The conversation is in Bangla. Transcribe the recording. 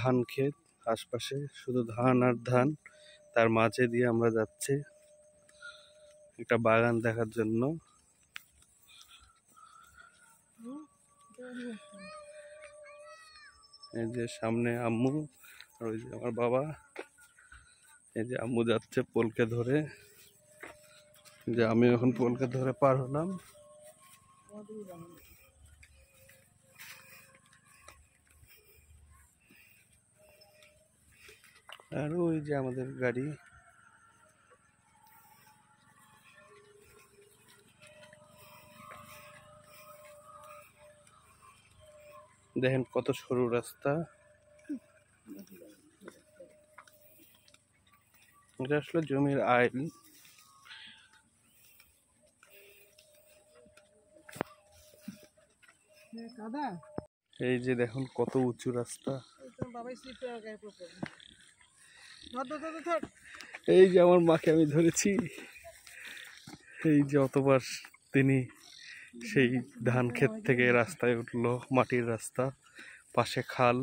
ধান ক্ষেত আশপাশে শুধু ধান আর ধান তার মাঝে দিয়ে আমরা যাচ্ছি একটা বাগান দেখার জন্য এই যে সামনে আম্মু আর ওই যে আমার বাবা এই যে আম্মু যাচ্ছে পোলকে ধরে যে আমি এখন পোলকে ধরে পার হলাম আর ওই যে আমাদের গাড়ি দেখেন কত সরু রাস্তা এটা আসলে জমির আইল হ্যাঁ, এই যে দেখুন কত উঁচু রাস্তা এই যে আমার মাকে আমি ধরেছি এই যে অতবার তিনি সেই ধান ক্ষেত থেকে রাস্তায় উঠলো মাটির রাস্তা পাশে খাল